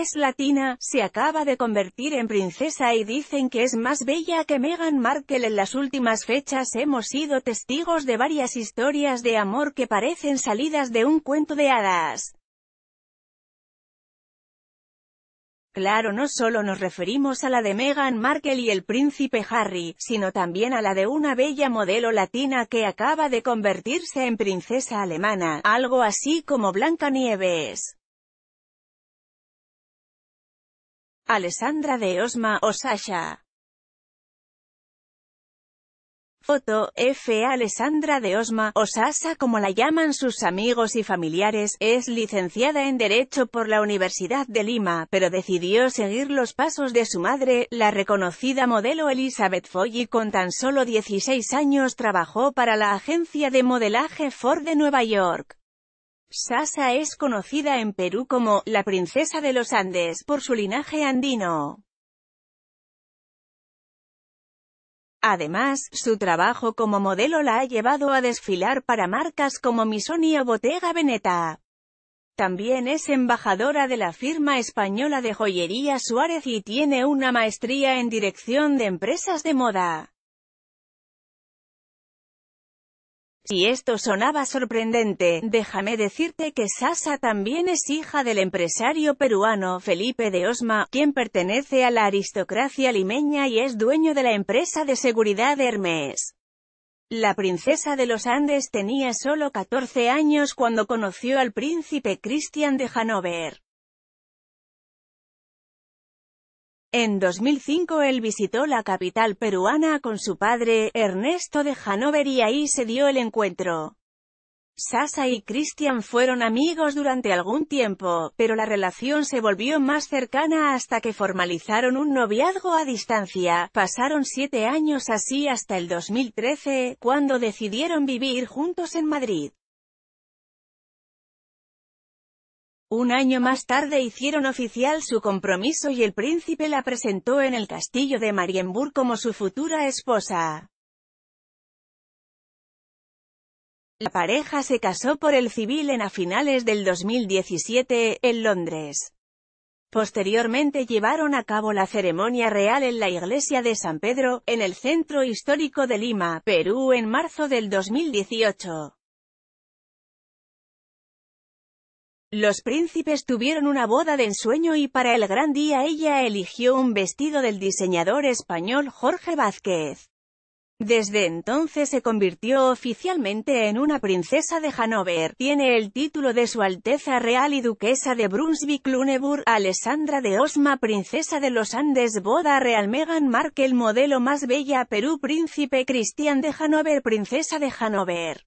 es latina, se acaba de convertir en princesa y dicen que es más bella que Meghan Markle. En las últimas fechas hemos sido testigos de varias historias de amor que parecen salidas de un cuento de hadas. Claro no solo nos referimos a la de Meghan Markle y el príncipe Harry, sino también a la de una bella modelo latina que acaba de convertirse en princesa alemana, algo así como Blancanieves. Alessandra de Osma o Sasha. Foto, F. Alessandra de Osma, o como la llaman sus amigos y familiares, es licenciada en Derecho por la Universidad de Lima, pero decidió seguir los pasos de su madre, la reconocida modelo Elizabeth Foy y con tan solo 16 años trabajó para la agencia de modelaje Ford de Nueva York. Sasa es conocida en Perú como «la princesa de los Andes» por su linaje andino. Además, su trabajo como modelo la ha llevado a desfilar para marcas como Missoni o Bottega Veneta. También es embajadora de la firma española de joyería Suárez y tiene una maestría en dirección de empresas de moda. Si esto sonaba sorprendente, déjame decirte que Sasa también es hija del empresario peruano Felipe de Osma, quien pertenece a la aristocracia limeña y es dueño de la empresa de seguridad Hermes. La princesa de los Andes tenía solo 14 años cuando conoció al príncipe Cristian de Hanover. En 2005 él visitó la capital peruana con su padre, Ernesto de Hanover y ahí se dio el encuentro. Sasa y Christian fueron amigos durante algún tiempo, pero la relación se volvió más cercana hasta que formalizaron un noviazgo a distancia. Pasaron siete años así hasta el 2013, cuando decidieron vivir juntos en Madrid. Un año más tarde hicieron oficial su compromiso y el príncipe la presentó en el castillo de Marienburg como su futura esposa. La pareja se casó por el civil en a finales del 2017, en Londres. Posteriormente llevaron a cabo la ceremonia real en la iglesia de San Pedro, en el centro histórico de Lima, Perú en marzo del 2018. Los príncipes tuvieron una boda de ensueño y para el gran día ella eligió un vestido del diseñador español Jorge Vázquez. Desde entonces se convirtió oficialmente en una princesa de Hanover. Tiene el título de Su Alteza Real y Duquesa de Brunswick-Lüneburg, Alessandra de Osma, Princesa de los Andes, Boda Real Meghan el Modelo más bella Perú, Príncipe Cristian de Hanover, Princesa de Hanover.